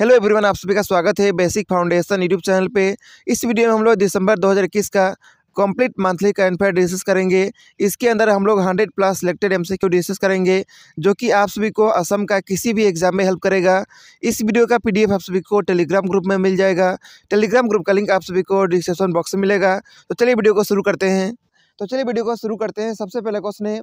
Hello everyone आप सभी का स्वागत है बेसिक फाउंडेशन यूट्यूब चैनल पे इस वीडियो में हम लोग दिसंबर 2021 का complete monthly current affair discuss करेंगे इसके अंदर हम लोग 100 प्लस सिलेक्टेड एमसीक्यू डिस्कस करेंगे जो कि आप सभी को असम का किसी भी एग्जाम में हेल्प करेगा इस वीडियो का पीडीएफ आप सभी को टेलीग्राम ग्रुप में मिल जाएगा टेलीग्राम ग्रुप का लिंक आप सभी को डिस्क्रिप्शन बॉक्स में मिलेगा तो चलिए वीडियो को शुरू करते हैं तो चलिए वीडियो को शुरू करते हैं सबसे पहले क्वेश्चन है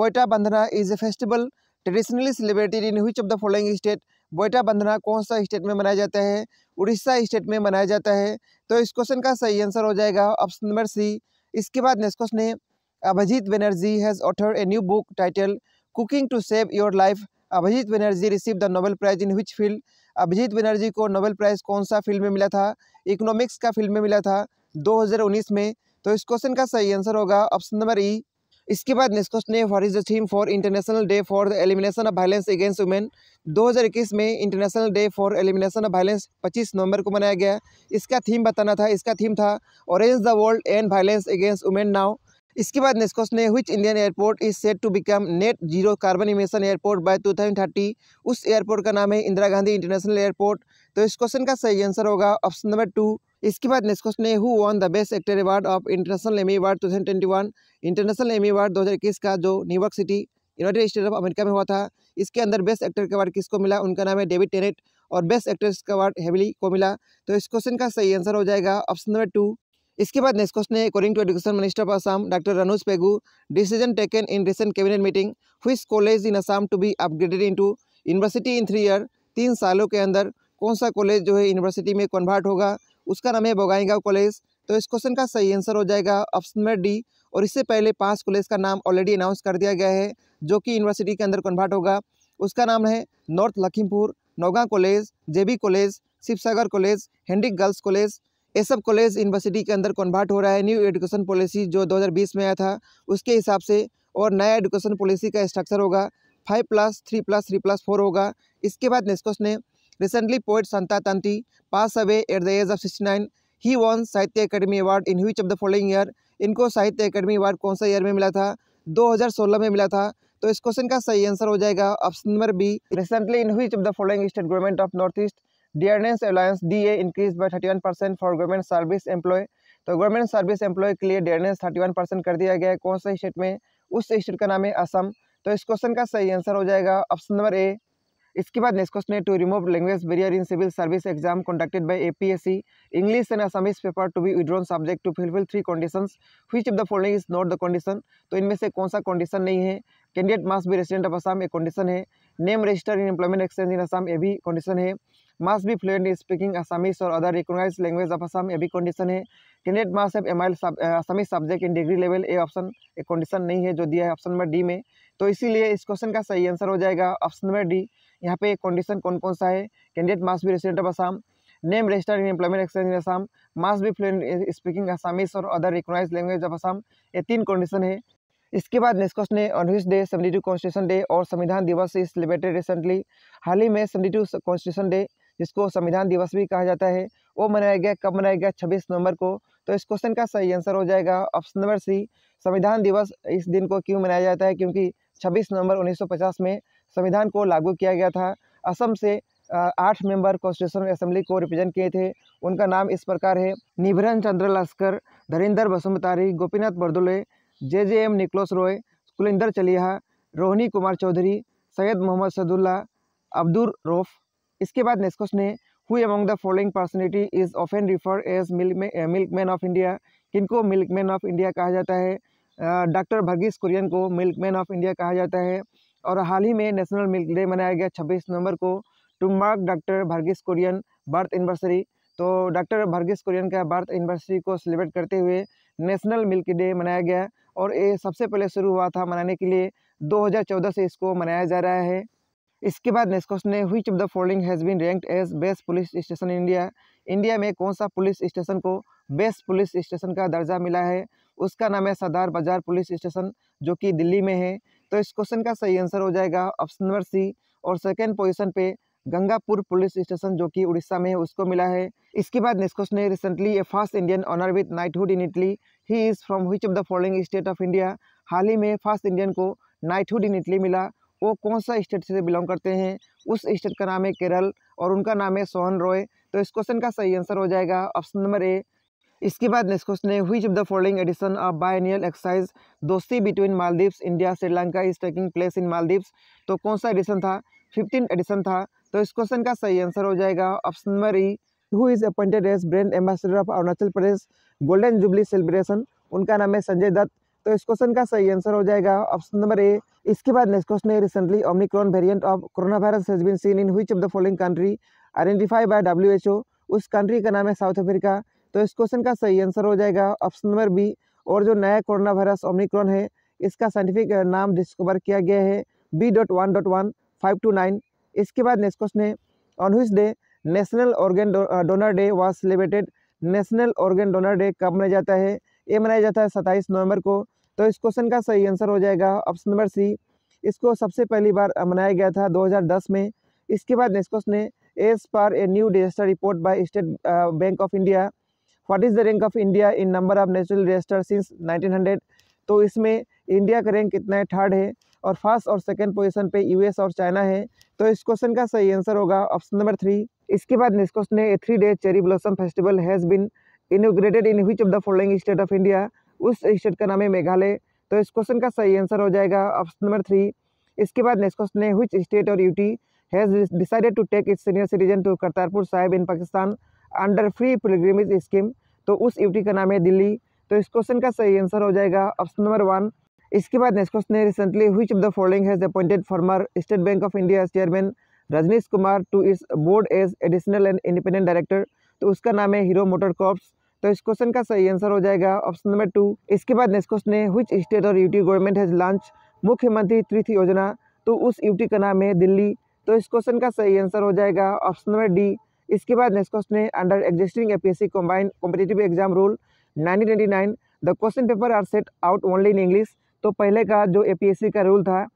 Boita Bandana is a festival traditionally celebrated in which of the following state Boita Bandana कौन सा स्टेट में मनाया जाता है उड़ीसा स्टेट में मनाया जाता है तो इस क्वेश्चन का सही आंसर हो जाएगा ऑप्शन नंबर सी इसके बाद नेक्स्ट क्वेश्चन है Abhijit Banerjee has author a new book title cooking to save your life Abhijit Banerjee receive the Nobel prize in which field Abhijit Banerjee को नोबेल प्राइज़ कौन सा फील्ड में मिला था इकोनॉमिक्स का फील्ड में मिला था 2019 में तो इस क्वेश्चन का सही आंसर होगा ऑप्शन नंबर ई इसके बाद नेक्स्ट क्वेश्चन है what is the theme for international day for the elimination of violence against women 2021 में international day for elimination of violence 25 नवंबर को मनाया गया इसका थीम बताना था इसका थीम था orange the world end violence against women now इसके बाद नेक्स्ट क्वेश्चन है which Indian airport is set to become net zero carbon emission airport by two उस एयरपोर्ट का नाम है इंदिरा गांधी इंटरनेशनल एयरपोर्ट तो इस क्वेश्चन का सही आंसर होगा ऑप्शन नंबर टू इसके बाद नेक्स्ट क्वेश्चन है who won the best actor award of international Emmy award to international Emmy award दो का जो New York city United States of America में हुआ था इसके अंदर बेस्ट एक्टर का अवार्ड किसको मिला उनका नाम है डेविड टेनेट और बेस्ट एक्ट्रेस का अवार्ड हेवली को मिला तो इस क्वेश्चन का सही आंसर हो जाएगा ऑप्शन नंबर टू इसके बाद नेक्स्ट क्वेश्चन है according to education minister of Assam doctor Ranoj Pegu decision taken in recent cabinet meeting which college in Assam to be upgraded into university in three year तीन सालों के अंदर कौन सा कॉलेज जो है यूनिवर्सिटी में कन्वर्ट होगा उसका नाम है बोगाईगांव कॉलेज तो इस क्वेश्चन का सही आंसर हो जाएगा ऑप्शन नंबर डी और इससे पहले पांच कॉलेज का नाम ऑलरेडी अनाउंस कर दिया गया है जो कि यूनिवर्सिटी के अंदर कन्वर्ट होगा उसका नाम है North Lakhimpur Nowgong college J college Sivasagar college Handique girls college ये सब कॉलेज यूनिवर्सिटी के अंदर कन्वर्ट हो रहा है न्यू एजुकेशन पॉलिसी जो दो में आया था उसके हिसाब से और नया एजुकेशन पॉलिसी का स्ट्रक्चर होगा five plus three plus three plus four होगा इसके बाद नेक्स्ट क्वेश्चन है Recently, poet Santa Tanti passed away at the age of 69. He won Sahitya Akademi award in which of the following year इनको Sahitya Akademi award कौन सा year में मिला था 2016 में मिला था तो इस क्वेश्चन का सही आंसर हो जाएगा option number B recently in which of the following state government of north east dearness allowance D A increase by thirty one percent for government service employ तो गवर्नमेंट सर्विस एम्प्लॉय के लिए dearness thirty one percent कर दिया गया है कौन सा state में उस स्टेट का नाम है असम तो इस क्वेश्चन का सही आंसर हो जाएगा ऑप्शन नंबर ए इसके बाद नेक्स्ट क्वेश्चन है to remove language barrier in civil service exam conducted by APSC English and Assamese paper to be withdrawn subject to fulfil three conditions which of the following is not the condition तो इनमें से कौन सा condition नहीं है candidate must be resident of Assam A condition है name register in employment exchange in Assam A भी condition है must be fluent speaking Assamese और other other language of Assam A भी कंडीशन है candidate must have MIL sub, subject in degree level A option एक condition नहीं है जो दिया है ऑप्शन नंबर डी में तो इसीलिए इस क्वेश्चन का सही आंसर हो जाएगा ऑप्शन नंबर डी यहाँ पे कंडीशन कौन कौन सा है candidate must be resident of Assam name registered in employment exchange in Assam must be fluent speaking Assamese और other recognise language of Assam ये तीन कंडीशन है इसके बाद नेस्कोस ने on which day seventy two constitution day और संविधान दिवस इज सेलिब्रेटेड रिसेंटली हाल ही में सेवेंटी टू कॉन्स्टिट्यूशन डे जिसको संविधान दिवस भी कहा जाता है वो मनाया गया कब मनाया गया छब्बीस नवंबर को तो इस क्वेश्चन का सही आंसर हो जाएगा ऑप्शन नंबर सी संविधान दिवस इस दिन को क्यों मनाया जाता है क्योंकि छब्बीस नवंबर पचास में संविधान को लागू किया गया था असम से आठ मेंबर कॉन्स्टिट्यूशन असेंबली को रिप्रेजेंट किए थे उनका नाम इस प्रकार है Nibaran Chandra Laskar Dharanidhar Basumatari Gopinath Bardoloi J J M Nichols Roy Kuladhar Chaliha Rohini Kumar Chaudhary Syed Mohammad Saadulla Abdul रोफ इसके बाद नेस्कोस ने who among the following personality is often referred as milk man of India किनको मिल्क मैन ऑफ इंडिया कहा जाता है डॉक्टर भगीस कुरियन को मिल्क मैन ऑफ इंडिया कहा जाता है और हाल ही में नेशनल मिल्क डे मनाया गया छब्बीस नवंबर को to mark doctor Verghese Kurien birth anniversary तो डॉक्टर भर्गीस कुरियन का बर्थ एनिवर्सरी को सेलिब्रेट करते हुए नेशनल मिल्क डे मनाया गया और ये सबसे पहले शुरू हुआ था मनाने के लिए 2014 से इसको मनाया जा रहा है इसके बाद नेस्कोस ने which of the following has been ranked as best police station India India में कौन सा पुलिस स्टेशन को बेस्ट पुलिस स्टेशन का दर्जा मिला है उसका नाम है सरदार बाजार पुलिस स्टेशन जो कि दिल्ली में है तो इस क्वेश्चन का सही आंसर हो जाएगा ऑप्शन नंबर सी और सेकेंड पोजिशन पे गंगापुर पुलिस स्टेशन जो कि उड़ीसा में है उसको मिला है इसके बाद नेक्स्ट क्वेश्चन है recently a first Indian honour with knighthood in Italy he is from which of the following state of India हाल ही में फर्स्ट इंडियन को नाइटहुड इन इटली मिला वो कौन सा स्टेट से बिलोंग करते हैं उस स्टेट का नाम है केरल और उनका नाम है सोहन रॉय तो इस क्वेश्चन का सही आंसर हो जाएगा ऑप्शन नंबर ए इसके बाद नेक्स्ट क्वेश्चन है which of the following addition of biennial exercise दोस्ती between Maldives India Sri Lanka is taking place in Maldives तो कौन सा एडिशन था फिफ्टीन एडिशन था तो इस क्वेश्चन का सही आंसर हो जाएगा option number E who is appointed as brand ambassador of Arunachal Pradesh golden jubilee celebration उनका नाम है संजय दत्त तो इस क्वेश्चन का सही आंसर हो जाएगा ऑप्शन नंबर ए इसके बाद नेक्स्ट क्वेश्चन है recently Omicron variant of corona virus has been seen in which of the following country identify by W उस कंट्री का नाम है साउथ अफ्रीका तो इस क्वेश्चन का सही आंसर हो जाएगा ऑप्शन नंबर बी और जो नया कोरोना वायरस ओमिक्रॉन है इसका साइंटिफिक नाम डिस्कवर किया गया है B dot one dot one five two nine इसके बाद नेक्स्ट क्वेश्चन है on which day national organ donor day was celebrated national organ donor day कब मनाया जाता है ये मनाया जाता है सत्ताईस नवंबर को तो इस क्वेश्चन का सही आंसर हो जाएगा ऑप्शन नंबर सी इसको सबसे पहली बार मनाया गया था दस में इसके बाद नेक्स्ट क्वेश्चन है as per a new disaster report by State Bank of India what is the rank of India in number of natural register since 1900 तो इसमें इंडिया का रैंक कितना है थर्ड है और फर्स्ट और सेकंड पोजीशन पे यूएस और चाइना है तो इस क्वेश्चन का सही आंसर होगा ऑप्शन नंबर थ्री इसके बाद नेक्स्ट क्वेश्चन है three days cherry blossom festival has been inaugurated in which of the following state of India उस स्टेट का नाम है मेघालय तो इस क्वेश्चन का सही आंसर हो जाएगा ऑप्शन नंबर थ्री इसके बाद नेक्स्ट क्वेश्चन है विच स्टेट और UT has decided to take its senior citizen to Kartarpur Sahib in Pakistan under free pilgrimage scheme तो उस यूटी का नाम है दिल्ली तो इस क्वेश्चन का सही आंसर हो जाएगा ऑप्शन नंबर वन इसके बाद नेक्स्ट क्वेश्चन है recently which of the following has appointed former State Bank of India chairman Rajnish Kumar to its board as additional and independent director तो उसका नाम है हीरो मोटर कॉप्स तो इस क्वेश्चन का सही आंसर हो जाएगा ऑप्शन नंबर टू इसके बाद नेक्स्ट क्वेश्चन है विच स्टेट और UT government has launch Mukhyamantri Tirth योजना तो उस यूटी का नाम है दिल्ली तो इस क्वेश्चन का सही आंसर हो जाएगा ऑप्शन नंबर डी इसके बाद नेक्स्ट क्वेश्चन है under existing APSC combine competitive exam rule nine the question paper are set out only in English तो पहले का जो एपीएससी का रूल था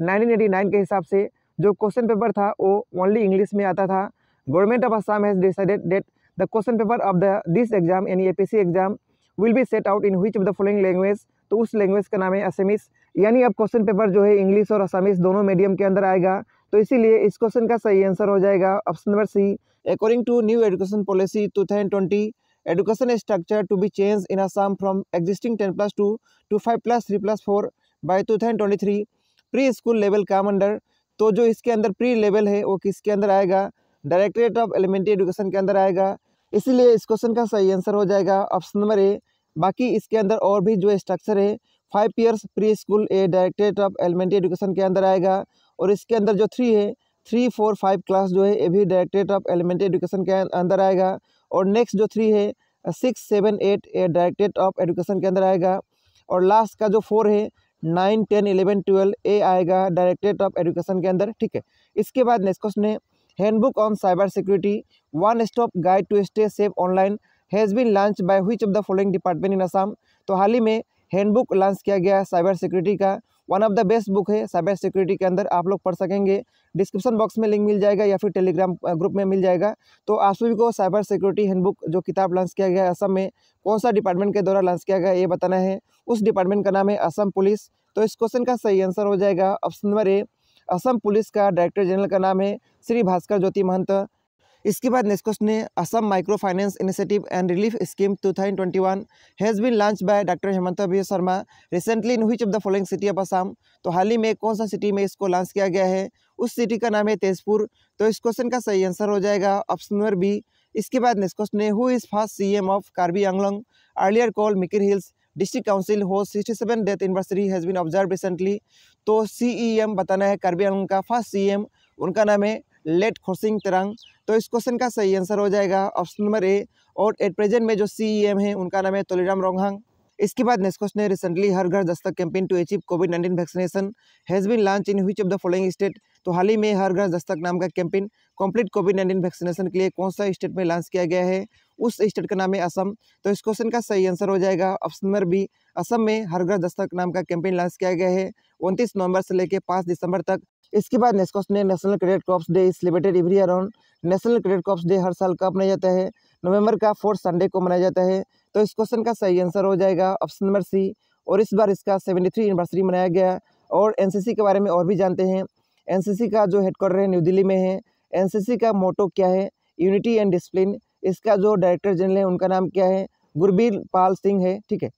नाइन के हिसाब से जो क्वेश्चन पेपर था वो ओनली इंग्लिश में आता था government of Assam has decided that the question paper of the this exam यानी A exam will be set out in which of the following language तो उस लैंग्वेज का नाम है असमिस यानी अब क्वेश्चन पेपर जो है इंग्लिश और असामिस दोनों मीडियम के अंदर आएगा तो इसीलिए इस क्वेश्चन का सही आंसर हो जाएगा option number C according to new education policy two thousand twenty education structure to be change in be changed existing ten plus two to five plus three plus four 3 two thousand twenty three pre school level come under तो जो इसके अंदर pre level है वो किसके अंदर आएगा directorate of elementary education के अंदर आएगा इसीलिए इस क्वेश्चन का सही आंसर हो जाएगा ऑप्शन नंबर ए बाकी इसके अंदर और भी जो स्ट्रक्चर है five years pre school A directorate of elementary education के अंदर आएगा और इसके अंदर जो थ्री है थ्री फोर फाइव क्लास जो है ये भी डायरेक्टरेट ऑफ एलिमेंट्री एजुकेशन के अंदर आएगा और नेक्स्ट जो थ्री है सिक्स सेवन एट ये डायरेक्टरेट ऑफ एजुकेशन के अंदर आएगा और लास्ट का जो फोर है नाइन टेन इलेवन ट्वेल्व ए आएगा डायरेक्टरेट ऑफ एजुकेशन के अंदर ठीक है इसके बाद नेक्स्ट क्वेश्चन है handbook on cyber security one stop guide to stay safe online has been launch by which of the following department in Assam तो हाल ही में हैंडबुक लॉन्च किया गया है साइबर सिक्योरिटी का one of the best book है साइबर सिक्योरिटी के अंदर आप लोग पढ़ सकेंगे डिस्क्रिप्शन बॉक्स में लिंक मिल जाएगा या फिर टेलीग्राम ग्रुप में मिल जाएगा तो आप सभी को साइबर सिक्योरिटी हैंडबुक जो किताब लॉन्च किया गया असम में कौन सा डिपार्टमेंट के द्वारा लॉन्च किया गया ये बताना है उस डिपार्टमेंट का नाम है असम पुलिस तो इस क्वेश्चन का सही आंसर हो जाएगा option number A Assam police का डायरेक्टर जनरल का नाम है श्री भास्कर ज्योति महंत इसके बाद क्वेश्चन ने Assam micro finance initiative and relief scheme 2021 has been launch by doctor Hemant B Sharma recently in which of the following city of Assam तो हाल ही में कौन सा सिटी में इसको लॉन्च किया गया है उस सिटी का नाम है तेजपुर तो इस क्वेश्चन का सही आंसर हो जाएगा ऑप्शन नंबर बी इसके बाद नेक्स्ट क्वेश्चन है who is first M of Karbi Anglong earlier call Mikir hills district council who sixty seven death anniversary has been observe recently तो एम e बताना है कार्बी आंगलोंग का फर्स्ट एम उनका नाम है लेट खोसिंग तरंग तो इस क्वेश्चन का सही आंसर हो जाएगा ऑप्शन नंबर ए और एट प्रेजेंट में जो सी ई एम है उनका नाम है तोलीराम रोंगहांग इसके बाद नेक्स्ट क्वेश्चन है recently Har Ghar Dastak campaign to achieve covid nineteen vaccination has been launch in which of the following state तो हाल ही में हर घर दस्तक नाम का campaign complete covid nineteen vaccination के लिए कौन सा स्टेट में लॉन्च किया गया है उस स्टेट का नाम है असम तो इस क्वेश्चन का सही आंसर हो जाएगा ऑप्शन नंबर बी असम में हर घर दस्तक नाम का कैंपेन लॉन्च किया गया है उनतीस नवंबर से लेकर पाँच दिसंबर तक इसके बाद नेस्कॉस ने national cadet corps day is limited every year on national cadet corps day हर साल कब मनाया जाता है नवंबर का फोर्थ संडे को मनाया जाता है तो इस क्वेश्चन का सही आंसर हो जाएगा ऑप्शन नंबर सी और इस बार इसका सेवेंटी थ्री एनिवर्सरी मनाया गया और एन के बारे में और भी जानते हैं एन का जो हेडक्वार्टर है न्यू दिल्ली में है एन का मोटो क्या है यूनिटी एंड डिसप्लिन इसका जो डायरेक्टर जनरल है उनका नाम क्या है गुरबीर पाल सिंह है ठीक है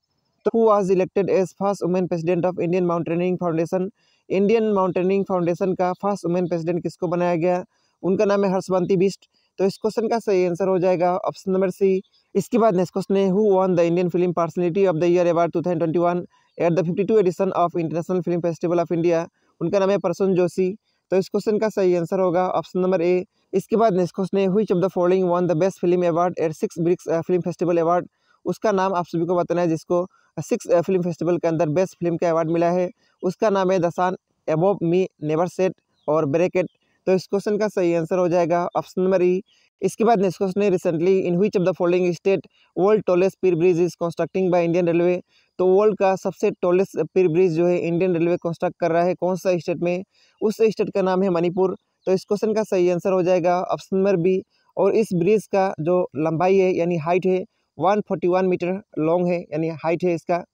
तो who was elected as first women president of Indian mountaineering foundation Indian mountaineering foundation का फर्स्ट वुमेन प्रेसिडेंट किसको बनाया गया उनका नाम है हर्षवंती बिस्ट तो इस क्वेश्चन का सही आंसर हो जाएगा ऑप्शन नंबर सी इसके बाद नेक्स्ट क्वेश्चन है who won the Indian film personality of the year award two thousand twenty one at the fifty two edition of international film festival of India उनका नाम है प्रसून जोशी तो इस क्वेश्चन का सही आंसर होगा ऑप्शन नंबर ए इसके बाद नेक्स्ट क्वेश्चन है which of the following won the best film award at six BRICS film festival award उसका नाम आप सभी को बताना है जिसको सिक्स फिल्म फेस्टिवल के अंदर बेस्ट फिल्म का अवार्ड मिला है उसका नाम है the sun above me never set और ब्रेकेट तो इस क्वेश्चन का सही आंसर हो जाएगा ऑप्शन नंबर ई इसके बाद नेक्स्ट क्वेश्चन है recently in which of the following state world tallest pier bridge is constructing by Indian railway तो वर्ल्ड का सबसे टोलेस्ट पीर ब्रिज जो है इंडियन रेलवे कंस्ट्रक्ट कर रहा है कौन सा स्टेट में उस स्टेट का नाम है मणिपुर तो इस क्वेश्चन का सही आंसर हो जाएगा ऑप्शन नंबर बी और इस ब्रिज का जो लंबाई है यानी हाइट है वन मीटर लॉन्ग है यानी हाइट है इसका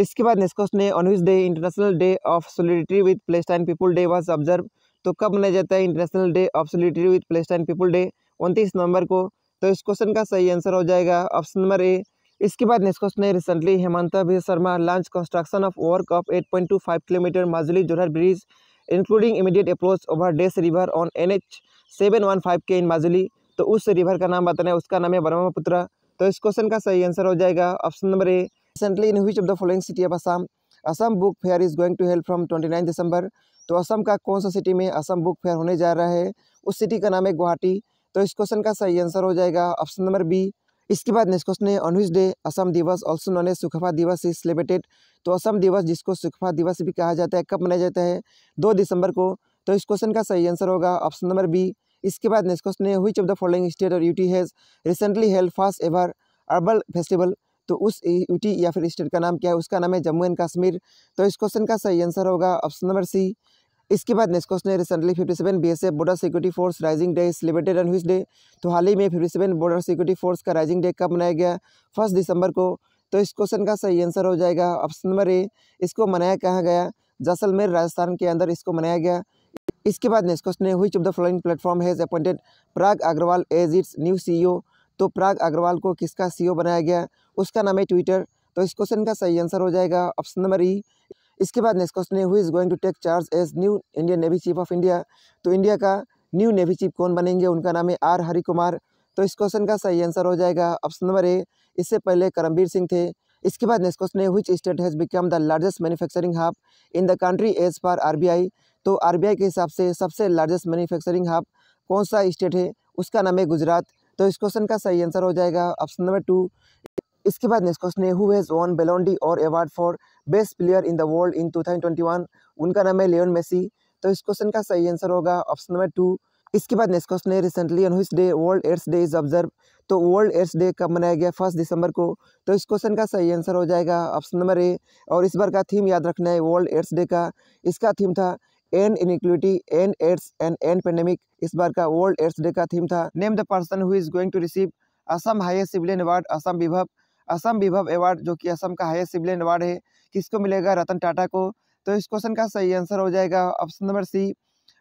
इसके बाद नेस्कोस ने on which day international day of solidarity with Palestine people day was observe तो कब मनाया जाता है international day of solidarity with Palestine people day उनतीस नवंबर को तो इस क्वेश्चन का सही आंसर हो जाएगा ऑप्शन नंबर ए इसके बाद नेक्स्ट क्वेश्चन है रिसेंटली हेमंता भी Sharma launch construction of work of eight point two five kilometre Majuli Jorhat bridge including immediate approach over the river on N H seven one five K in Majuli तो उस river का नाम बताना है उसका नाम है ब्रह्मपुत्र तो इस क्वेश्चन का सही आंसर हो जाएगा option number A Recently, in which of the following city of Assam Assam Book Fair is going to help from 29 December तो असम का कौन सा सिटी में असम बुक फेयर होने जा रहा है उस सिटी का नाम है गुवाहाटी तो इस क्वेश्चन का सही आंसर हो जाएगा ऑप्शन नंबर बी इसके बाद नेक्स्ट क्वेश्चन है on which day Assam Diwas also known as सुखफा दिवस इज सेलिब्रेटेड तो असम दिवस जिसको सुखफा दिवस भी कहा जाता है कब मनाया जाता है दो दिसंबर को तो इस क्वेश्चन का सही आंसर होगा ऑप्शन नंबर बी इसके बाद नेक्स्ट क्वेश्चन है which of the following state और UT has recently held first ever herbal festival तो उस यूटी या फिर स्टेट का नाम क्या है उसका नाम है जम्मू एंड कश्मीर तो इस क्वेश्चन का सही आंसर होगा ऑप्शन नंबर सी इसके बाद नेक्स्ट क्वेश्चन है recently fifty seven B S F border security force raising day is limited and which day तो हाल ही में fifty seven border security force का राइजिंग डे कब मनाया गया फर्स्ट दिसंबर को तो इस क्वेश्चन का सही आंसर हो जाएगा ऑप्शन नंबर ए इसको मनाया कहा गया जैसलमेर राजस्थान के अंदर इसको मनाया गया इसके बाद नेक्स्ट क्वेश्चन है which of the following platform has appointed Parag Agrawal as its new CEO तो प्राग अग्रवाल को किसका सी बनाया गया उसका नाम है ट्विटर तो इस क्वेश्चन का सही आंसर हो जाएगा ऑप्शन नंबर ई इसके बाद नेक्स्ट क्वेश्चन है who is going to take charge as new Indian navy chief of India तो इंडिया का न्यू नेवी चीफ कौन बनेंगे उनका नाम है आर हरि कुमार तो इस क्वेश्चन का सही आंसर हो जाएगा ऑप्शन नंबर ए इससे पहले करमवीर सिंह थे इसके बाद नेक्स्ट क्वेश्चन है which state has become the largest manufacturing hub in the country as per R तो आर के हिसाब से सबसे लार्जेस्ट मैन्युफैक्चरिंग हब कौन सा स्टेट है उसका नाम है गुजरात तो इस क्वेश्चन का सही आंसर हो जाएगा ऑप्शन नंबर टू इसके बाद नेक्स्ट क्वेश्चन है who has won Ballon d'Or award for best player in the world in 2021 उनका नाम है लियोन मेसी तो इस क्वेश्चन का सही आंसर होगा ऑप्शन नंबर टू इसके बाद नेक्स्ट क्वेश्चन है recently on day world AIDS day is observe तो वर्ल्ड एड्स डे कब मनाया गया फर्स्ट दिसंबर को तो इस क्वेश्चन का सही आंसर हो जाएगा ऑप्शन नंबर ए और इस बार का थीम याद रखना है वर्ल्ड एड्स डे का इसका थीम था end inequity end AIDS and end pandemic इस बार का वर्ल्ड एड्स डे का थीम था name the person who is going to receive Assam highest civilian award Assam Vibhav Assam विभव अवार्ड जो कि असम का हाईएस्ट सिविलियन अवार्ड है किसको मिलेगा रतन टाटा को तो इस क्वेश्चन का सही आंसर हो जाएगा option number C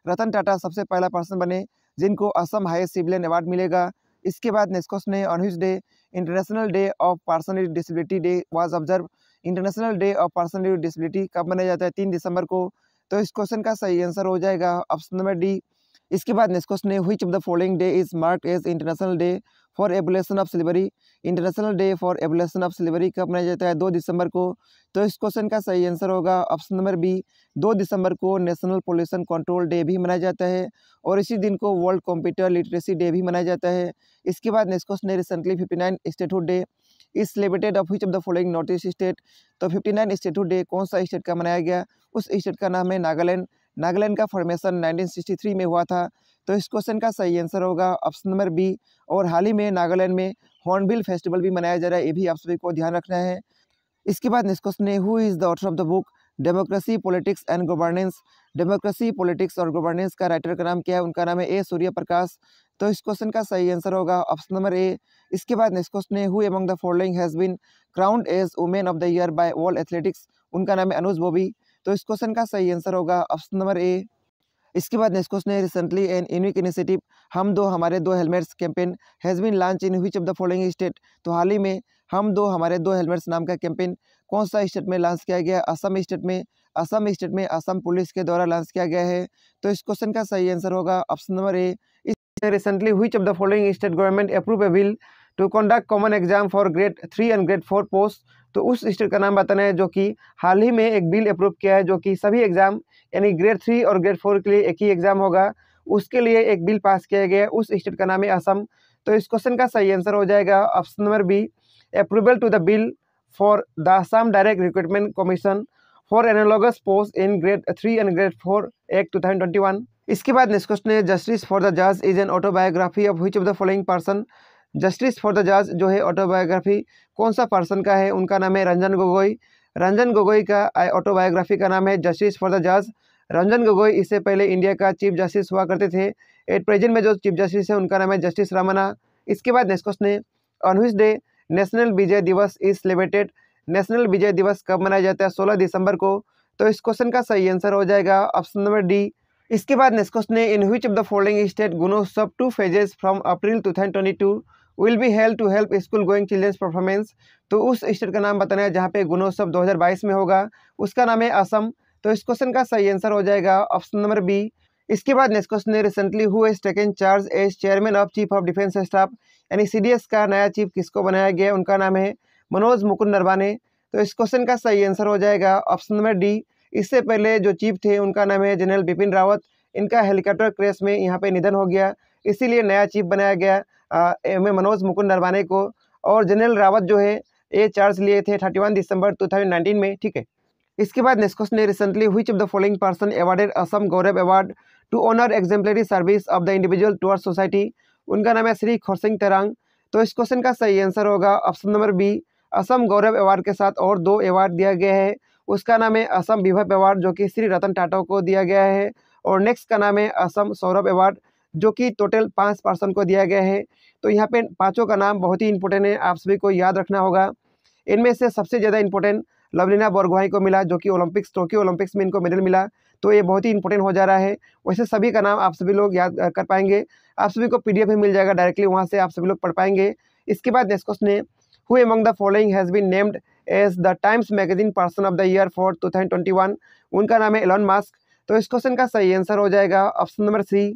Ratan Tata सबसे पहला पर्सन बने जिनको असम हाईएस्ट सिविलियन अवार्ड मिलेगा इसके बाद नेक्स्ट क्वेश्चन है on day international day of person with disability day was observe international day of person with disability कब मनाया जाता है तीन दिसंबर को तो इस क्वेश्चन का सही आंसर हो जाएगा ऑप्शन नंबर डी इसके बाद नेक्स्ट क्वेश्चन है which of the following day is mark as international day for एबुलेशन of slavery international day for एबुलेशन of slavery कब मनाया जाता है दो दिसंबर को तो इस क्वेश्चन का सही आंसर होगा ऑप्शन नंबर बी दो दिसंबर को नेशनल पोल्यूशन कंट्रोल डे भी मनाया जाता है और इसी दिन को वर्ल्ड कंप्यूटर लिटरेसी डे भी मनाया जाता है इसके बाद नेक्स्ट क्वेश्चन है recently fifty nine statehood day is celebrated of which of the following north east state तो फिफ्टी नाइन स्टेटहुड डे कौन सा स्टेट का मनाया गया उस स्टेट का नाम है नागालैंड नागालैंड का फॉर्मेशन 1963 में हुआ था तो इस क्वेश्चन का सही आंसर होगा ऑप्शन नंबर बी और हाल ही में नागालैंड में हॉर्नबिल फेस्टिवल भी मनाया जा रहा है ये भी आप सभी को ध्यान रखना है इसके बाद नेक्स्ट क्वेश्चन है who is the author of the book democracy politics and governance democracy politics और गवर्नेंस का राइटर का नाम क्या है उनका नाम है ए सूर्य प्रकाश तो इस क्वेश्चन का सही आंसर होगा ऑप्शन नंबर ए इसके बाद नेक्स्ट क्वेश्चन है who among the following has been crowned as women of the year by world athletics उनका नाम है अनुज बोबी तो इस क्वेश्चन का सही आंसर होगा ऑप्शन नंबर ए इसके बाद नेक्स्ट क्वेश्चन है recently an unique initiative Hum Do Hamare Do helmets campaign has been launch in which of the following state तो हाल ही में हम दो हमारे दो हेलमेट्स नाम का कैंपेन कौन सा स्टेट में लॉन्च किया गया असम स्टेट में असम स्टेट में असम पुलिस के द्वारा लॉन्च किया गया है तो इस क्वेश्चन का सही आंसर होगा ऑप्शन नंबर ए इस recently which of the following state government approve a bill to conduct common exam for grade three and grade four post तो उस स्टेट का नाम बताना है जो कि हाल ही में एक बिल अप्रूव किया है जो कि सभी एग्ज़ाम यानी ग्रेड थ्री और ग्रेड फोर के लिए एक ही एग्ज़ाम होगा उसके लिए एक बिल पास किया गया है उस स्टेट का नाम है असम तो इस क्वेश्चन का सही आंसर हो जाएगा option number B approval to the bill for the Assam direct recruitment commission for analogous post in grade three and grade four act to thousand twenty one इसके बाद नेक्स्ट क्वेश्चन है जस्टिस फॉर द जज is an autobiography of which of the following person justice for the जज जो है autobiography कौन सा person का है उनका नाम है रंजन गोगोई रंजन गोगोई का ऑटोबायोग्राफी का नाम है जस्टिस फॉर द जज रंजन गोगोई इससे पहले इंडिया का चीफ जस्टिस हुआ करते थे एट प्रेजेंट में जो चीफ जस्टिस है उनका नाम है जस्टिस रमना इसके बाद नेक्स्ट क्वेश्चन है on which day national Vijay Diwas is celebrated national Vijay दिवस कब मनाया जाता है सोलह दिसंबर को तो इस क्वेश्चन का सही आंसर हो जाएगा ऑप्शन नंबर डी इसके बाद नेक्स्ट क्वेश्चन है in which of the following state सब two phases from April two thousand twenty two will be help to help school going childrens performance तो उस स्टेट का नाम बताना है जहाँ पे गुणोत्सव 2022 में होगा उसका नाम है असम तो इस क्वेश्चन का सही आंसर हो जाएगा ऑप्शन नंबर बी इसके बाद नेक्स्ट क्वेश्चन है recently who is taken charge as chairman of chief of defence staff यानी सी का नया चीफ किसको बनाया गया उनका नाम है मनोज मुकुंद नरवाने तो इस क्वेश्चन का सही आंसर हो जाएगा ऑप्शन नंबर डी इससे पहले जो चीफ थे उनका नाम है जनरल बिपिन रावत इनका हेलीकॉप्टर क्रेस में यहाँ पे निधन हो गया इसीलिए नया चीफ बनाया गया ए मनोज मुकुंद नरवाने को और जनरल रावत जो है ये चार्ज लिए थे थर्टी वन दिसंबर टू थाउजेंड नाइनटीन में ठीक है इसके बाद नेस्कोस ने recently which of the following person awarded Assam Gaurav award to honour exemplary service of the individual towards society उनका नाम है श्री खोरसिंग तेरांग तो इस क्वेश्चन का सही आंसर होगा option number B Assam Gaurav award के साथ और दो अवार्ड दिया गया है उसका नाम है असम विभव अवार्ड जो कि श्री रतन टाटा को दिया गया है और नेक्स्ट का नाम है असम सौरभ अवार्ड जो कि टोटल पाँच पर्सन को दिया गया है तो यहाँ पे पाँचों का नाम बहुत ही इंपॉर्टेंट है आप सभी को याद रखना होगा इनमें से सबसे ज़्यादा इंपॉर्टेंट लवलीना बोरगोहाई को मिला जो कि ओलंपिक्स टोक्यो ओलंपिक्स में इनको मेडल मिला तो ये बहुत ही इंपॉर्टेंट हो जा रहा है वैसे सभी का नाम आप सभी लोग याद कर पाएंगे आप सभी को पी में मिल जाएगा डायरेक्टली वहाँ से आप सभी लोग पढ़ पाएंगे इसके बाद नेक्स्ट क्वेश्चन है who among the following has been named as the Times magazine person of the year for two उनका नाम है एलॉन मास्क तो इस क्वेश्चन का सही आंसर हो जाएगा ऑप्शन नंबर सी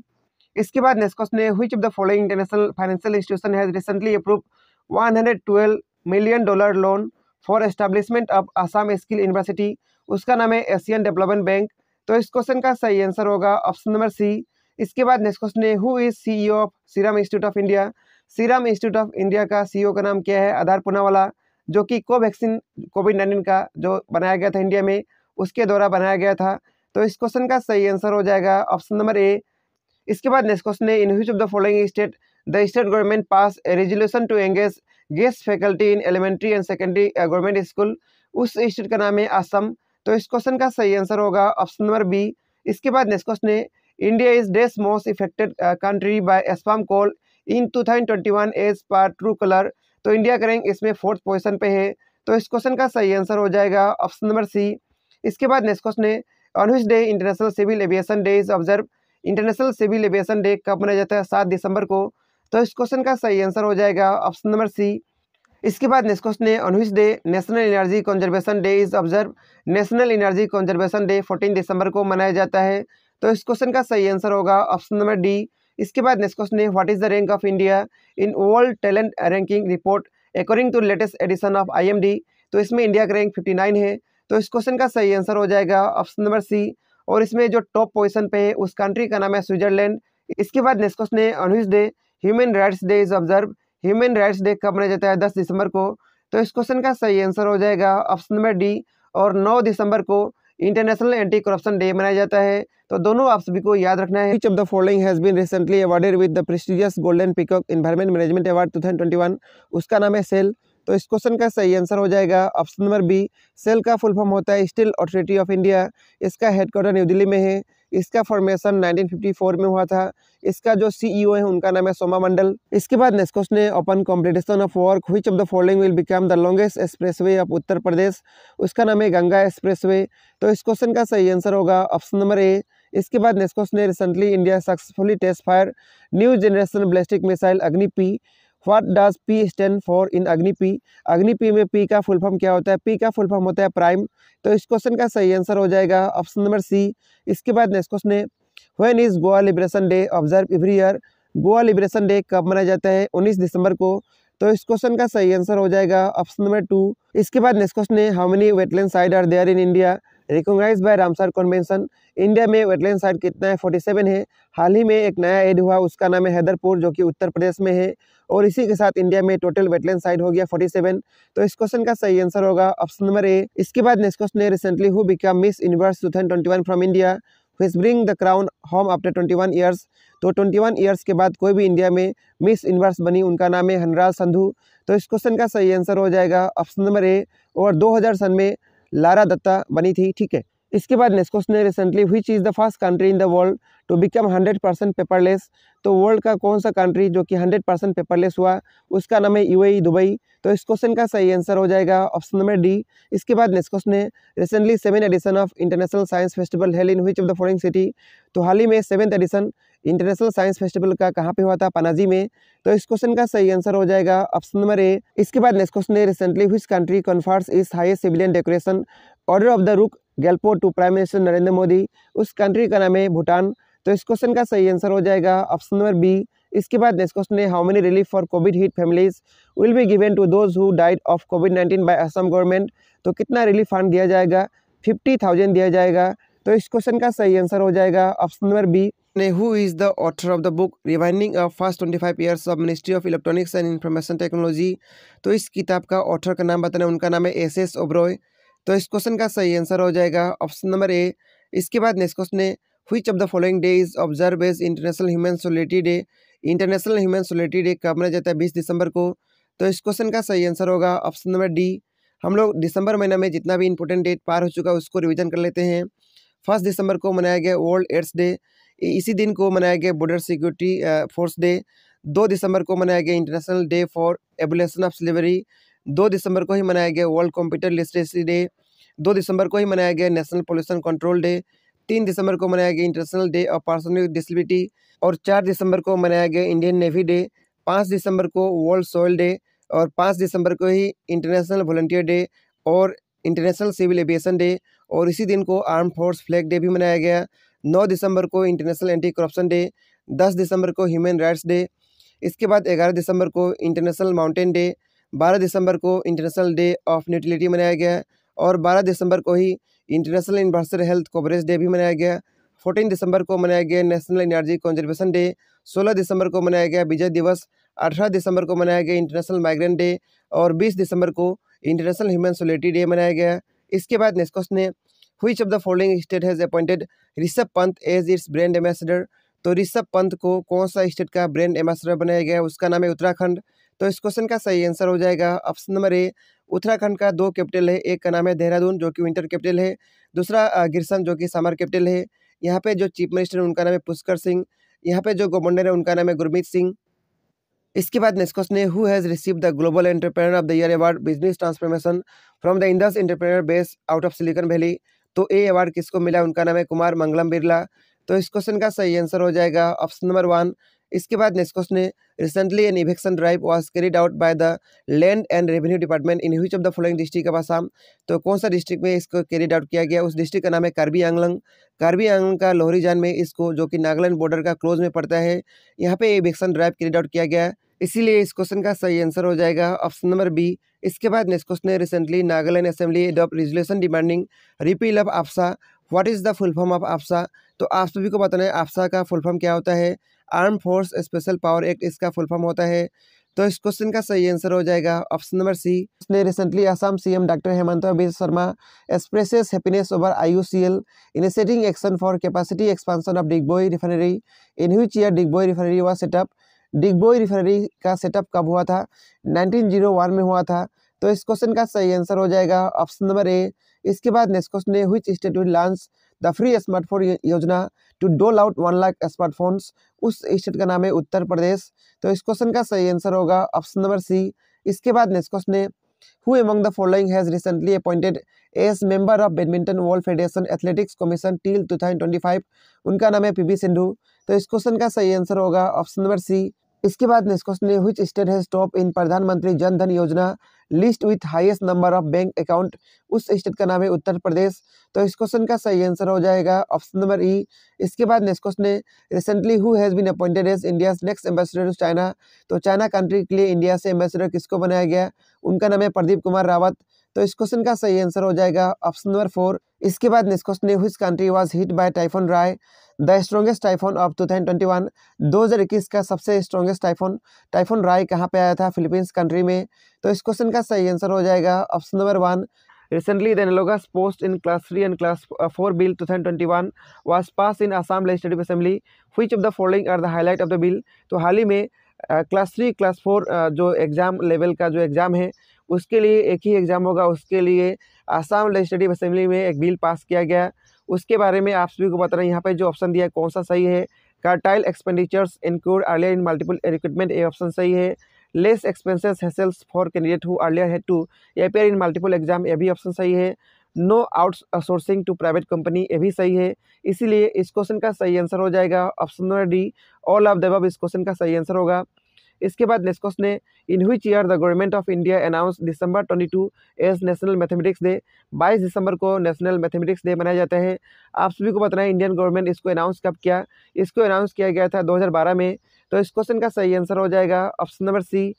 इसके बाद क्वेश्चन है which of the following international financial institution has recently approve 112 million dollar loan for establishment of Assam skill university उसका नाम है एशियन डेवलपमेंट बैंक तो इस क्वेश्चन का सही आंसर होगा ऑप्शन नंबर सी इसके बाद नेक्स्ट क्वेश्चन है who is C of Serum Institute of India Serum Institute of India का सी e का नाम क्या है आधार पुनावाला जो कि कोवैक्सीन कोविड नाइन्टीन का जो बनाया गया था इंडिया में उसके द्वारा बनाया गया था तो इस क्वेश्चन का सही आंसर हो जाएगा ऑप्शन नंबर ए इसके बाद नेक्स्ट क्वेश्चन है in which of the following state the state government pass a resolution to engage guest faculty in elementary and secondary government school उस स्टेट का नाम है असम तो इस क्वेश्चन का सही आंसर होगा ऑप्शन नंबर बी इसके बाद नेक्स्ट क्वेश्चन है India is the most affected country by spam call in 2021 as per Truecaller तो इंडिया करेंगे इसमें फोर्थ पोजिशन पे है तो इस क्वेश्चन का सही आंसर हो जाएगा ऑप्शन नंबर सी इसके बाद नेक्स्ट क्वेश्चन है on which day International Civil Aviation Day is observe International Civil Aviation Day कब मनाया जाता है सात दिसंबर को तो इस क्वेश्चन का सही आंसर हो जाएगा ऑप्शन नंबर सी इसके बाद नेक्स्ट क्वेश्चन है on day National Energy Conservation Day is observe National Energy Conservation Day fourteen दिसंबर को मनाया जाता है तो इस क्वेश्चन का सही आंसर होगा ऑप्शन नंबर डी इसके बाद नेक्स्ट क्वेश्चन है what is the rank of India in World Talent Ranking report according to latest edition of I तो इसमें इंडिया का रैंक फिफ्टी है तो इस क्वेश्चन का सही आंसर हो जाएगा ऑप्शन नंबर सी और इसमें जो टॉप पोजिशन पे है उस कंट्री का नाम है स्विट्जरलैंड इसके बाद नेस्कोस ने on which day Human Rights Day is observe Human Rights Day कब मनाया जाता है दस दिसंबर को तो इस क्वेश्चन का सही आंसर हो जाएगा ऑप्शन नंबर डी और नौ दिसंबर को इंटरनेशनल एंटी करप्शन डे मनाया जाता है तो दोनों आप सभी को याद रखना है of the following has been recently awarded with the prestigious Golden Peacock Environment Management Award 2021 उसका नाम है सेल तो इस क्वेश्चन का सही आंसर हो जाएगा ऑप्शन नंबर बी सेल का फुल फॉर्म होता है स्टील अथॉरिटी ऑफ इंडिया इसका हेडक्वार्टर न्यू दिल्ली में है इसका फॉर्मेशन 1954 में हुआ था इसका जो सीईओ e है उनका नाम है सोमा मंडल इसके बाद नेक्स्ट क्वेश्चन है upon completion of work which of the following will become the longest way of Uttar Pradesh उसका नाम है गंगा वे तो इस क्वेश्चन का सही आंसर होगा ऑप्शन नंबर ए इसके बाद नेक्स्ट क्वेश्चन है recently India successfully test fire new generation ballistic missile Agni P what does P stand for in Agni P अग्नि पी में पी का फुल फॉर्म क्या होता है पी का फुल फॉर्म होता है प्राइम तो इस क्वेश्चन का सही आंसर हो जाएगा ऑप्शन नंबर सी इसके बाद नेक्स्ट क्वेश्चन है when is Goa Liberation Day observe every year Goa Liberation Day कब मनाया जाता है उन्नीस दिसंबर को तो इस क्वेश्चन का सही आंसर हो जाएगा ऑप्शन नंबर टू इसके बाद नेक्स्ट क्वेश्चन है how many wetland sites are there in India recognize by Ramsar Convention India में वेटलैंड साइट कितना है 47 है हाल ही में एक नया ऐड हुआ उसका नाम है हैदरपुर जो कि उत्तर प्रदेश में है और इसी के साथ इंडिया में टोटल वेटलैंड साइट हो गया 47 तो इस क्वेश्चन का सही आंसर होगा ऑप्शन नंबर ए इसके बाद नेक्स्ट क्वेश्चन है recently who become Miss Universe two from India whose bring the crown home after twenty one years तो ट्वेंटी वन ईयर्स के बाद कोई भी इंडिया में मिस यूनिवर्स बनी उनका नाम है हनराज संधू तो इस क्वेश्चन का सही आंसर हो जाएगा ऑप्शन नंबर ए और हज़ार सन में लारा दत्ता बनी थी ठीक है इसके बाद नेक्स्ट क्वेश्चन है recently which is the first country in the world to become hundred percent paperless तो वर्ल्ड का कौन सा कंट्री जो कि हंड्रेड परसेंट पेपरलेस हुआ उसका नाम है यूएई e, दुबई तो इस क्वेश्चन का सही आंसर हो जाएगा ऑप्शन नंबर डी इसके बाद नेक्स्ट क्वेश्चन है recently seven edition of International Science Festival held in which of the foreign city तो हाल ही में seven edition International Science Festival का कहाँ पे हुआ था पनाजी में तो इस क्वेश्चन का सही आंसर हो जाएगा ऑप्शन नंबर ए इसके बाद नेक्स्ट क्वेश्चन है recently which country confers its highest civilian decoration Order of the Druk Gyalpo to Prime Minister Narendra Modi उस कंट्री का नाम है भूटान तो इस क्वेश्चन का सही आंसर हो जाएगा ऑप्शन नंबर बी इसके बाद नेक्स्ट क्वेश्चन है how many relief for COVID hit families will be given to those who died of COVID nineteen by Assam government तो कितना रिलीफ फंड दिया जाएगा फिफ्टी थाउजेंड दिया जाएगा तो इस क्वेश्चन का सही आंसर हो जाएगा ऑप्शन नंबर बी ने who is the author of the book rewinding of first twenty five years of Ministry of Electronics and Information Technology तो इस किताब का ऑथर का नाम बताना उनका नाम है एस एस ओब्रॉय तो इस क्वेश्चन का सही आंसर हो जाएगा ऑप्शन नंबर ए इसके बाद नेक्स्ट क्वेश्चन है which of the following day is observe as International Human Solidarity Day International Human Solidarity Day कब मनाया जाता है बीस दिसंबर को तो इस क्वेश्चन का सही आंसर होगा ऑप्शन नंबर डी हम लोग दिसंबर महीना में जितना भी इंपॉर्टेंट डेट पार हो चुका है उसको रिविजन कर लेते हैं फर्स्ट दिसंबर को मनाया गया वर्ल्ड एड्स डे इसी दिन को मनाया गया बॉर्डर सिक्योरिटी फोर्स डे दो दिसंबर को मनाया गया International day for एबुलेशन of Slavery दो दिसंबर को ही मनाया गया वर्ल्ड कंप्यूटर लिटरेसी डे दो दिसंबर को ही मनाया गया नेशनल पोल्यूशन कंट्रोल डे तीन दिसंबर को मनाया गया International day of person with Disability और चार दिसंबर को मनाया गया इंडियन नेवी डे पाँच दिसंबर को वर्ल्ड सॉयल डे और पाँच दिसंबर को ही इंटरनेशनल वॉल्टियर डे और इंटरनेशनल सिविल एविएशन डे और इसी दिन को आर्म फोर्स फ्लैग डे भी मनाया गया नौ दिसंबर को इंटरनेशनल एंटी करप्शन डे दस दिसंबर को ह्यूमन राइट्स डे इसके बाद ग्यारह दिसंबर को इंटरनेशनल माउंटेन डे बारह दिसंबर को इंटरनेशनल डे ऑफ न्यूटिलिटी मनाया गया और बारह दिसंबर को ही International Universal Health Coverage Day भी मनाया गया फोर्टीन दिसंबर को मनाया गया नेशनल एनर्जी कंजर्वेशन डे सोलह दिसंबर को मनाया गया विजय दिवस अठारह दिसंबर को मनाया गया इंटरनेशनल माइग्रेंट डे और बीस दिसंबर को इंटरनेशनल ह्यूमन सोलिटी डे मनाया गया इसके बाद नेस्कोस ने which of the following state has appointed Rishabh Pant as its brand ambassador तो ऋषभ पंत को कौन सा स्टेट का ब्रांड एम्बेसडर बनाया गया उसका नाम है उत्तराखंड तो इस क्वेश्चन का सही आंसर हो जाएगा ऑप्शन नंबर ए उत्तराखंड का दो कैपिटल है एक का नाम है देहरादून जो कि विंटर कैपिटल है दूसरा गिरसन जो कि समर कैपिटल है यहाँ पे जो चीफ मिनिस्टर है उनका नाम है पुष्कर सिंह यहाँ पे जो गवर्नर है उनका नाम है गुरमीत सिंह इसके बाद नेक्स्ट क्वेश्चन है who has receive the Global Entrepreneur of the year Award Business Transformation from The Indus Entrepreneur base out of Silicon Valley तो ए अवार्ड किसको मिला उनका नाम है कुमार मंगलम बिरला तो इस क्वेश्चन का सही आंसर हो जाएगा ऑप्शन नंबर वन इसके बाद नेक्स्ट क्वेश्चन है recently an eviction drive was carried out by the land and revenue department in which of the following district of Assam तो कौन सा डिस्ट्रिक्ट में इसको कैरिड आउट किया गया उस डिस्ट्रिक्ट का नाम है कार्बी आंगलंग कार्बी आंगलंग का लोहरीजान में इसको जो कि नागालैंड बॉर्डर का क्लोज में पड़ता है यहाँ पे इवेक्शन ड्राइव कैरिड आउट किया गया इसीलिए इस क्वेश्चन का सही आंसर हो जाएगा ऑप्शन नंबर बी इसके बाद नेक्स्ट क्वेश्चन है recently Nagaland assembly adopt resolution demanding repeal of AFSPA what is the full form of AFSPA तो आप सभी को बताना है आफसा का फुल फॉर्म क्या होता है Arm Force Special Power Act इसका फुल फॉर्म होता है तो इस क्वेश्चन का सही आंसर हो जाएगा ऑप्शन नंबर सी इसने recently C CM doctor Himanta Biswa Sarma expresses happiness over IUCL initiating action for capacity expansion of Digboi refinery in which year Digboi refinery व सेटअप डिगबोई रिफाइनरी का सेटअप कब हुआ था वन oh में हुआ था तो इस क्वेश्चन का सही आंसर हो जाएगा ऑप्शन नंबर ए इसके बाद नेक्स्ट क्वेश्चन है which state will launch the free smartphone योजना to dole out one lakh smartphones उस स्टेट का नाम है उत्तर प्रदेश तो इस क्वेश्चन का सही आंसर होगा ऑप्शन नंबर सी इसके बाद नेक्स्ट क्वेश्चन है who among the following has appointed appointed as member of badminton world federation athletics commission till 2025 उनका नाम है पी सिंधु तो इस क्वेश्चन का सही आंसर होगा ऑप्शन नंबर सी इसके बाद नेक्स्ट क्वेश्चन है which state has top in प्रधानमंत्री Jan Dhan Yojana list with highest number of bank account उस स्टेट का नाम है उत्तर प्रदेश तो इस क्वेश्चन का सही आंसर हो जाएगा ऑप्शन नंबर ई इसके बाद नेक्स्ट क्वेश्चन है recently who has been appointed as India next ambassador to China तो चाइना कंट्री के लिए इंडिया से एम्बेसडर किसको बनाया गया उनका नाम है प्रदीप कुमार रावत तो इस क्वेश्चन का सही आंसर हो जाएगा ऑप्शन नंबर फोर इसके बाद नेक्स्ट क्वेश्चन है which country was hit by typhoon Rai the strongest typhoon of two thousand twenty one दो हज़ार इक्कीस का सबसे स्ट्रॉन्गेस्ट टाइफोन टाइफोन राय कहाँ पे आया था फिलीपींस कंट्री में तो इस क्वेश्चन का सही आंसर हो जाएगा option number one recently post in class three and class four bill two thousand twenty one was pass in Assam legislative assembly which of the following are the highlight of the bill तो हाल ही में class three class four जो exam level का जो exam है उसके लिए एक ही एग्ज़ाम होगा उसके लिए आसाम लेजिस्लेटिव असेंबली में एक बिल पास किया गया उसके बारे में आप सभी को बता रहे हैं यहाँ पर जो ऑप्शन दिया है कौन सा सही है curtail expenditures include earlier in multiple recruitment ये ऑप्शन सही है less expenses hassles for candidate who earlier had to appear in multiple exam ये भी ऑप्शन सही है no outsourcing to private company ये भी सही है इसीलिए इस क्वेश्चन का सही आंसर हो जाएगा option number D all of the above इस क्वेश्चन का सही आंसर होगा इसके बाद नेस्कोस ने in which year the government of India announce December 22 as National Mathematics Day 22 दिसंबर को नेशनल मैथमेटिक्स डे मनाया जाता है आप सभी को बताना है इंडियन गवर्नमेंट इसको अनाउंस कब किया इसको अनाउंस किया गया था 2012 में तो इस क्वेश्चन का सही आंसर हो जाएगा ऑप्शन नंबर सी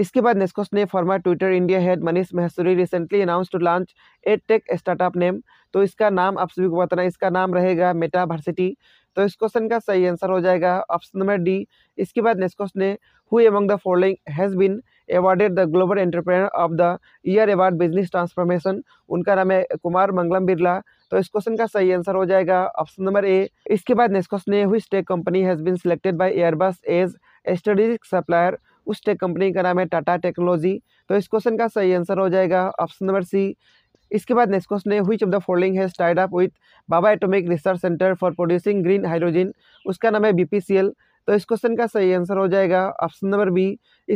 इसके बाद नेस्कोस ने former Twitter India head Manish Maheshwari recently announce to launch edtech startup name तो इसका नाम आप सभी को बताना इसका नाम रहेगा मेटा भर्सिटी तो इस क्वेश्चन का सही आंसर हो जाएगा ऑप्शन नंबर डी इसके बाद नेक्स्ट क्वेश्चन है who among the following has been awarded the Global Entrepreneur of the year Award Business Transformation उनका नाम है कुमार मंगलम बिरला तो इस क्वेश्चन का सही आंसर हो जाएगा ऑप्शन नंबर ए इसके बाद नेक्स्ट क्वेश्चन है which tech company has been selected by Airbus as strategic supplier उस टेक कंपनी का नाम है टाटा टेक्नोलॉजी तो इस क्वेश्चन का सही आंसर हो जाएगा ऑप्शन नंबर सी इसके बाद नेक्स्ट क्वेश्चन है which of the following has tied up with Bhabha Atomic Research Centre for producing green hydrogen उसका नाम है बीपीसीएल तो इस क्वेश्चन का सही आंसर हो जाएगा ऑप्शन नंबर बी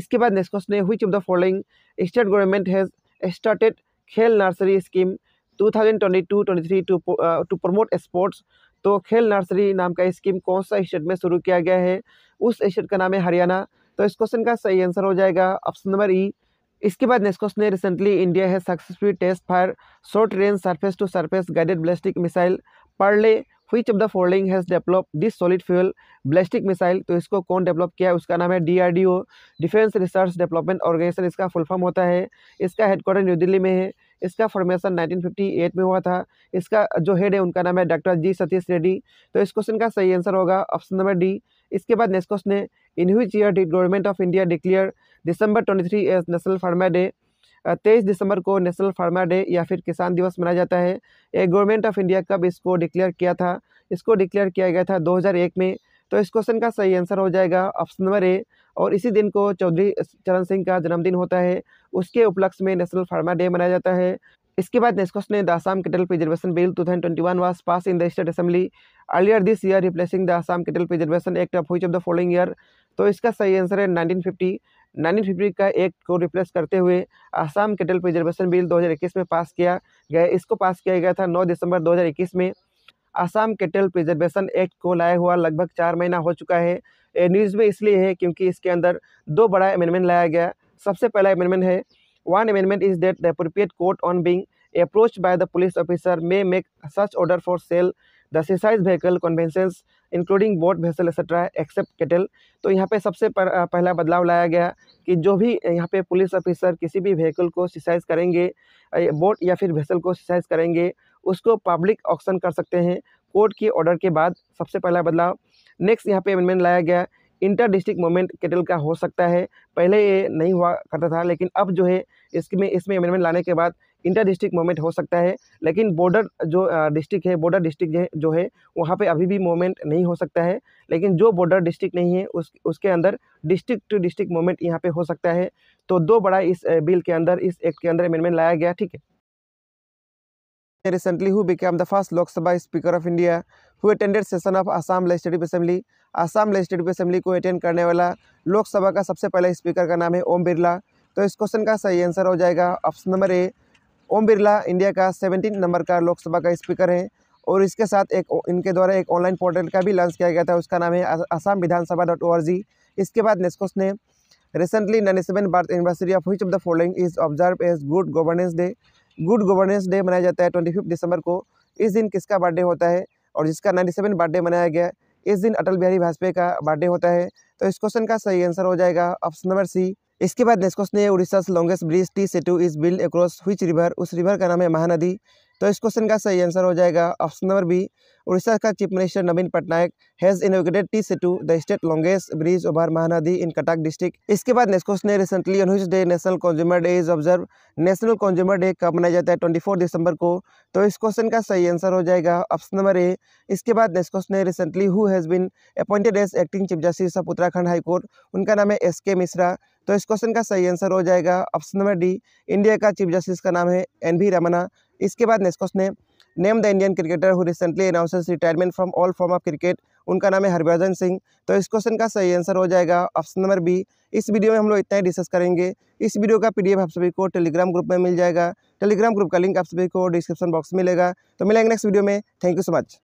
इसके बाद नेक्स्ट क्वेश्चन है which of the following state government has started Khel nursery scheme 2022-23 to to promote sports तो खेल नर्सरी नाम का स्कीम कौन सा स्टेट में शुरू किया गया है उस स्टेट का नाम है हरियाणा तो इस क्वेश्चन का सही आंसर हो जाएगा ऑप्शन नंबर ई इसके बाद नेस्कोस ने recently India has successful test fire short range surface to surface guided ballistic missile Pralay which of the following has develop this solid fuel ballistic missile तो इसको कौन डेवलप किया है उसका नाम है DRDO defence research development organisation इसका full form होता है इसका हेडक्वार्टर न्यू दिल्ली में है इसका फॉर्मेशन 1958 में हुआ था इसका जो हेड है उनका नाम है डॉक्टर जी सतीश रेड्डी तो इस क्वेश्चन का सही आंसर होगा ऑप्शन नंबर डी इसके बाद नेक्स्ट क्वेश्चन है in which year did government of India declare December 23 as National Pharma Day तेईस दिसंबर को नेशनल फार्मा डे या फिर किसान दिवस मनाया जाता है ए गवर्नमेंट ऑफ इंडिया कब इसको डिक्लेयर किया था इसको डिक्लेयर किया गया था 2001 में तो इस क्वेश्चन का सही आंसर हो जाएगा ऑप्शन नंबर ए और इसी दिन को चौधरी चरण सिंह का जन्मदिन होता है उसके उपलक्ष्य में नेशनल फार्मा डे मनाया जाता है इसके बाद नेक्स्ट क्वेश्चन है the Assam cattle preservation bill two thousand twenty one was pass in the state assembly earlier this year replacing the Assam cattle preservation act of which of the following year तो इसका सही answer है nineteen fifty nineteen fifty का act को replace करते हुए Assam cattle preservation bill 2021 में पास किया गया इसको पास किया गया था 9 दिसंबर 2021 में आसाम कैटल प्रिजर्वेशन एक्ट को लाया हुआ लगभग चार महीना हो चुका है ये न्यूज़ में इसलिए है क्योंकि इसके अंदर दो बड़ा अमेंडमेंट लाया गया सबसे पहला अमेंडमेंट है one amendment is that the appropriate court on being approach by the police officer may make such order for sale the seized vehicle conveyances including boat vessel etcetera except cattle तो यहाँ पे सबसे पर, पहला बदलाव लाया गया कि जो भी यहाँ पे पुलिस ऑफिसर किसी भी व्हीकल को सिसाइज करेंगे बोट या फिर वेसल को सिसाइज करेंगे उसको पब्लिक ऑक्शन कर सकते हैं कोर्ट के ऑर्डर के बाद सबसे पहला बदलाव नेक्स्ट यहाँ पे अमेंडमेंट लाया गया इंटर डिस्ट्रिक्ट मूवमेंट कैटल का हो सकता है पहले ये नहीं हुआ करता था लेकिन अब जो है इसमें इसमें अमेंडमेंट लाने के बाद इंटर डिस्ट्रिक्ट मूवमेंट हो सकता है लेकिन बॉर्डर जो डिस्ट्रिक्ट है बॉर्डर डिस्ट्रिक्ट जो है वहाँ पे अभी भी मूवमेंट नहीं हो सकता है लेकिन जो बॉर्डर डिस्ट्रिक्ट नहीं है उस उसके अंदर डिस्ट्रिक्ट टू डिस्ट्रिक्ट मूवमेंट यहाँ पे हो सकता है तो दो बड़ा इस बिल के अंदर इस एक्ट के अंदर अमेंडमेंट लाया गया ठीक है recently who become the first Lok Sabha speaker of India India, attended session of Assam legislative assembly Assam legislative assembly को अटेंड करने वाला लोकसभा का सबसे पहला स्पीकर का नाम है ओम बिरला तो इस क्वेश्चन का सही आंसर हो जाएगा option number A Om Birla India का सेवनटीन नंबर का लोकसभा का स्पीकर है और इसके साथ एक इनके द्वारा एक ऑनलाइन पोर्टल का भी लॉन्च किया गया था उसका नाम है आसाम विधानसभा डॉट ओ इसके बाद नेस्कोस ने ninety seven birth anniversary of which of the following is observe as good governance day good governance day मनाया जाता है ट्वेंटी फिफ्थ दिसंबर को इस दिन किसका बर्थडे होता है और जिसका नाइन्टी सेवन बर्थडे मनाया गया इस दिन अटल बिहारी वाजपेयी का बर्थडे होता है तो इस क्वेश्चन का सही आंसर हो जाएगा ऑप्शन नंबर सी इसके बाद नेस्कोस ने उड़ीसा लॉन्गेस्ट ब्रिज टी सेटू is build across which river उस रिवर का नाम है महानदी तो इस क्वेश्चन का सही आंसर हो जाएगा ऑप्शन नंबर बी उड़ीसा का chief minister Naveen Patnaik has inaugurated टी सेटू the state longest bridge over Mahanadi in Cuttack district इसके बाद नेक्स्ट क्वेश्चन है recently on day national consumer day is observe national consumer day कब मनाया जाता है ट्वेंटी फोर दिसंबर को तो इस क्वेश्चन का सही आंसर हो जाएगा ऑप्शन नंबर ए इसके बाद नेक्स्ट क्वेश्चन है recently who has been appointed as acting chief justice of Uttarakhand high court उनका नाम है एस के मिश्रा तो इस क्वेश्चन का सही आंसर हो जाएगा ऑप्शन नंबर डी इंडिया का चीफ जस्टिस का नाम है एन वी रमना इसके बाद नेक्स्ट क्वेश्चन है name the Indian cricketer who recently announces retirement from all form of cricket उनका नाम है हरभजन सिंह तो इस क्वेश्चन का सही आंसर हो जाएगा ऑप्शन नंबर बी इस वीडियो में हम लोग इतना ही डिस्कस करेंगे इस वीडियो का पीडीएफ आप सभी को टेलीग्राम ग्रुप में मिल जाएगा टेलीग्राम ग्रुप का लिंक आप सभी को डिस्क्रिप्शन बॉक्स में मिलेगा तो मिलेंगे नेक्स्ट वीडियो में थैंक यू सो मच